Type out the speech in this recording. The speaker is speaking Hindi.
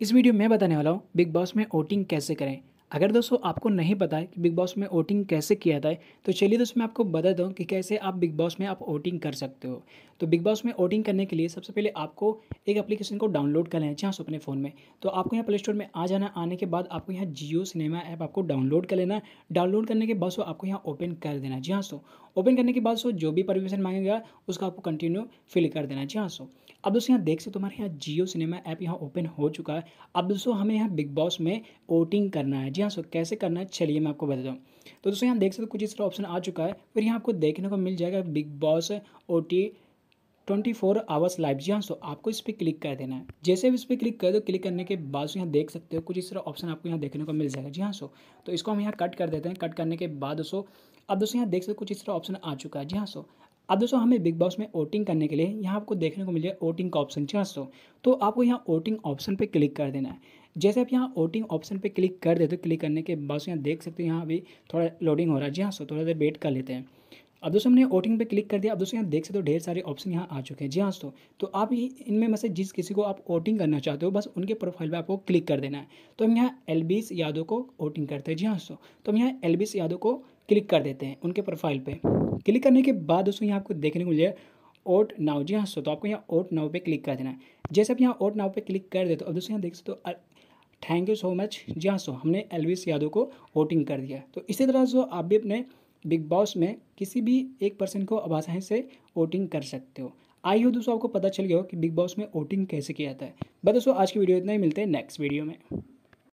इस वीडियो में बताने वाला हूँ बिग बॉस में वोटिंग कैसे करें अगर दोस्तों आपको नहीं पता है कि बिग बॉस में वोटिंग कैसे किया जाता है तो चलिए दोस्तों मैं आपको बता दूँ कि कैसे आप बिग बॉस में आप वोटिंग कर सकते हो तो बिग बॉस में वोटिंग करने के लिए सबसे पहले आपको एक एप्लीकेशन को डाउनलोड करना है जहाँ अपने फ़ोन में तो आपको यहाँ प्ले स्टोर में आ जाना आने के बाद आपको यहाँ जियो सिनेमा ऐप आपको डाउनलोड कर लेना डाउनलोड करने के बाद आपको यहाँ ओपन कर देना जी हाँ सो ओपन करने के बाद सो जो भी परमिशन मांगेगा उसका आपको कंटिन्यू फिल कर देना है जी हाँ सो अब दोस्तों यहाँ देख सकते तुम्हारे यहाँ जियो सिनेमा ऐप यहाँ ओपन हो चुका है अब दोस्तों हमें यहाँ बिग बॉस में वोटिंग करना है जी हाँ सो कैसे करना है चलिए मैं आपको बता दूँ तो दोस्तों यहाँ देख सकते हो कुछ इस तरह ऑप्शन आ चुका है फिर यहाँ आपको देखने को मिल जाएगा Bigg Boss O T twenty four hours live जी हाँ सो आपको इस पर क्लिक कर देना है जैसे भी इस पर क्लिक कर दो क्लिक करने के बाद यहाँ देख सकते हो कुछ इस तरह ऑप्शन आपको यहाँ देखने को मिल जाएगा जी हाँ सो तो इसको हम यहाँ कट कर देते हैं कट करने के बाद दोस्तों अब दोस्तों यहाँ देख सकते कुछ इस तरह ऑप्शन आ चुका है जी हाँ सो अब दोस्तों हमें बिग बॉस में वोटिंग करने के लिए यहाँ आपको देखने को मिल जाए वोटिंग का ऑप्शन जी हाँ सो तो आपको यहाँ वोटिंग ऑप्शन पर क्लिक कर देना है जैसे आप यहाँ वोटिंग ऑप्शन पर क्लिक कर देते हो क्लिक करने के बाद यहाँ देख सकते हो यहाँ अभी थोड़ा लोडिंग हो रहा है जी हाँ सो थोड़ा देर वेट कर लेते हैं अब दोस्तों हमने वोटिंग पे क्लिक कर दिया अब दोस्तों यहाँ देख सकते हो ढेर सारे ऑप्शन यहाँ आ चुके हैं जी हाँ दोस्तों तो आप इनमें में से जिस किसी को आप वोटिंग करना चाहते हो बस उनके प्रोफाइल पे आपको क्लिक कर देना है तो हम यहाँ एलबीस यादव को वोटिंग करते हैं जी हाँ दोस्तों तो हम यहाँ एलबीस यादव को क्लिक कर देते हैं उनके प्रोफाइल पर क्लिक करने के बाद दोस्तों यहाँ आपको देखने को मिल ओट नाव जी हाँ दोस्तों तो आपको यहाँ ओट नाव पर क्लिक कर देना है जैसे आप यहाँ ओट नाव पर क्लिक कर देते हो अब दोस्तों यहाँ देख सकते हो थैंक यू सो मच जी हाँ सो हमने एलविस यादव को वोटिंग कर दिया तो इसी तरह जो आप भी अपने बिग बॉस में किसी भी एक पर्सन को आसानी से वोटिंग कर सकते हो आई हो दोस्तों आपको पता चल गया हो कि बिग बॉस में वोटिंग कैसे किया जाता है बस दोस्तों आज की वीडियो इतना ही मिलते हैं नेक्स्ट वीडियो में